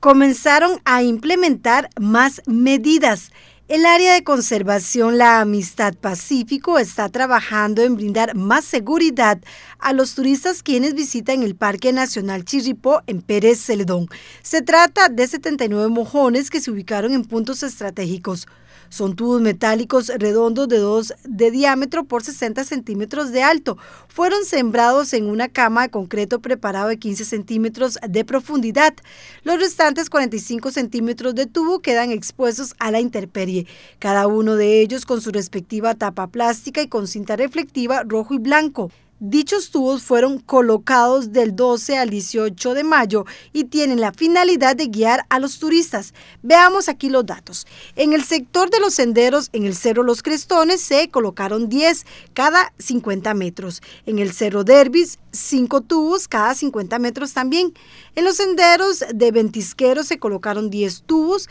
comenzaron a implementar más medidas. El área de conservación La Amistad Pacífico está trabajando en brindar más seguridad a los turistas quienes visitan el Parque Nacional Chirripó en Pérez Celedón. Se trata de 79 mojones que se ubicaron en puntos estratégicos. Son tubos metálicos redondos de 2 de diámetro por 60 centímetros de alto. Fueron sembrados en una cama de concreto preparado de 15 centímetros de profundidad. Los restantes 45 centímetros de tubo quedan expuestos a la intemperie, cada uno de ellos con su respectiva tapa plástica y con cinta reflectiva rojo y blanco. Dichos tubos fueron colocados del 12 al 18 de mayo y tienen la finalidad de guiar a los turistas. Veamos aquí los datos. En el sector de los senderos, en el Cerro Los Crestones, se colocaron 10 cada 50 metros. En el Cerro Derbis, 5 tubos cada 50 metros también. En los senderos de Ventisquero se colocaron 10 tubos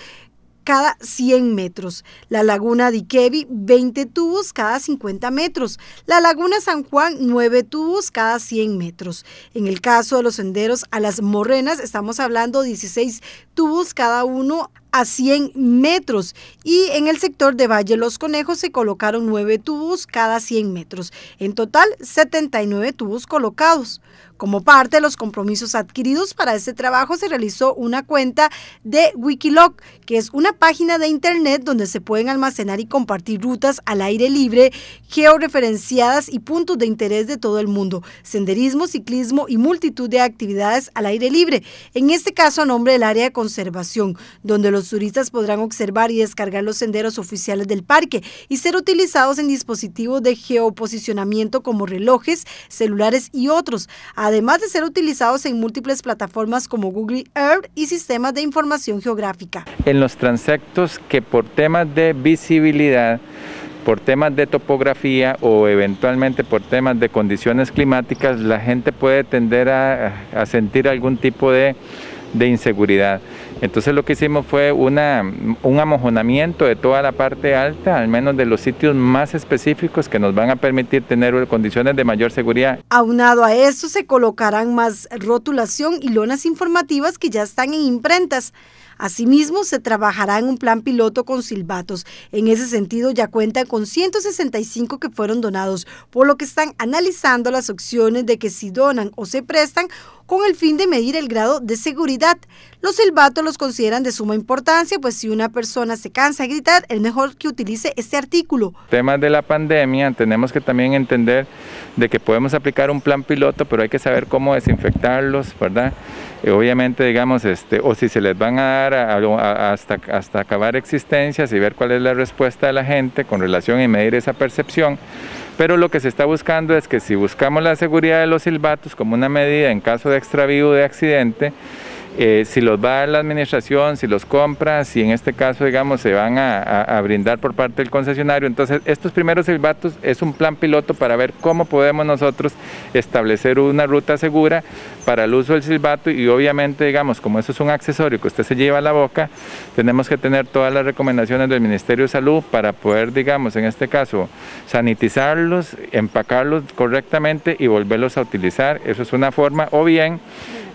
cada 100 metros. La laguna Ikevi, 20 tubos cada 50 metros. La laguna San Juan, 9 tubos cada 100 metros. En el caso de los senderos a las Morrenas, estamos hablando 16 tubos cada uno a 100 metros y en el sector de Valle Los Conejos se colocaron nueve tubos cada 100 metros, en total 79 tubos colocados. Como parte de los compromisos adquiridos para este trabajo se realizó una cuenta de Wikiloc, que es una página de internet donde se pueden almacenar y compartir rutas al aire libre, georreferenciadas y puntos de interés de todo el mundo, senderismo, ciclismo y multitud de actividades al aire libre, en este caso a nombre del área de conservación, donde los los turistas podrán observar y descargar los senderos oficiales del parque y ser utilizados en dispositivos de geoposicionamiento como relojes, celulares y otros, además de ser utilizados en múltiples plataformas como Google Earth y sistemas de información geográfica. En los transectos que por temas de visibilidad por temas de topografía o eventualmente por temas de condiciones climáticas, la gente puede tender a, a sentir algún tipo de de inseguridad. Entonces lo que hicimos fue una, un amojonamiento de toda la parte alta, al menos de los sitios más específicos que nos van a permitir tener condiciones de mayor seguridad. Aunado a esto, se colocarán más rotulación y lonas informativas que ya están en imprentas Asimismo, se trabajará en un plan piloto con silbatos. En ese sentido, ya cuentan con 165 que fueron donados, por lo que están analizando las opciones de que si donan o se prestan con el fin de medir el grado de seguridad. Los silbatos los consideran de suma importancia, pues si una persona se cansa de gritar, es mejor que utilice este artículo. Temas de la pandemia, tenemos que también entender de que podemos aplicar un plan piloto, pero hay que saber cómo desinfectarlos, ¿verdad? Eh, obviamente, digamos, este, o si se les van a hasta, hasta acabar existencias y ver cuál es la respuesta de la gente con relación y medir esa percepción. Pero lo que se está buscando es que si buscamos la seguridad de los silbatos como una medida en caso de extravío de accidente, eh, si los va a la administración, si los compra, si en este caso, digamos, se van a, a, brindar por parte del concesionario. Entonces, estos primeros silbatos es un plan piloto para ver cómo podemos nosotros establecer una ruta segura para el uso del silbato y obviamente, digamos, como eso es un accesorio que usted se lleva a la boca, tenemos que tener todas las recomendaciones del Ministerio de Salud para poder, digamos, en este caso, sanitizarlos, empacarlos correctamente y volverlos a utilizar. Eso es una forma, o bien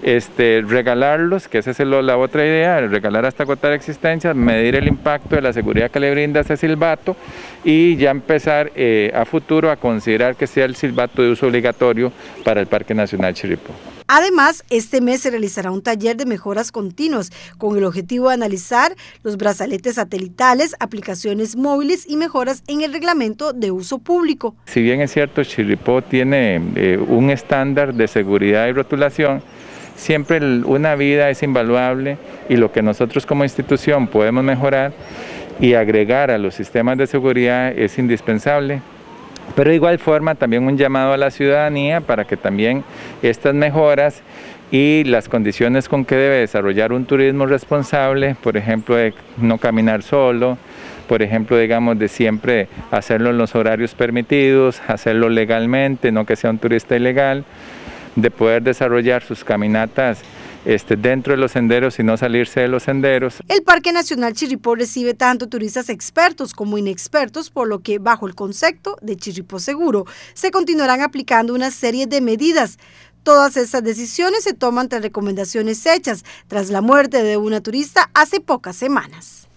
este, regalarlos, que esa es la otra idea, regalar hasta agotar existencias, medir el impacto de la seguridad que le brinda ese silbato y ya empezar eh, a futuro a considerar que sea el silbato de uso obligatorio para el Parque Nacional chiripó. Además, este mes se realizará un taller de mejoras continuas con el objetivo de analizar los brazaletes satelitales, aplicaciones móviles y mejoras en el reglamento de uso público. Si bien es cierto, chiripó tiene eh, un estándar de seguridad y rotulación, Siempre una vida es invaluable y lo que nosotros como institución podemos mejorar y agregar a los sistemas de seguridad es indispensable. Pero de igual forma también un llamado a la ciudadanía para que también estas mejoras y las condiciones con que debe desarrollar un turismo responsable, por ejemplo, de no caminar solo, por ejemplo, digamos, de siempre hacerlo en los horarios permitidos, hacerlo legalmente, no que sea un turista ilegal, de poder desarrollar sus caminatas este, dentro de los senderos y no salirse de los senderos. El Parque Nacional Chirripó recibe tanto turistas expertos como inexpertos, por lo que bajo el concepto de Chirripó Seguro se continuarán aplicando una serie de medidas Todas estas decisiones se toman tras recomendaciones hechas tras la muerte de una turista hace pocas semanas.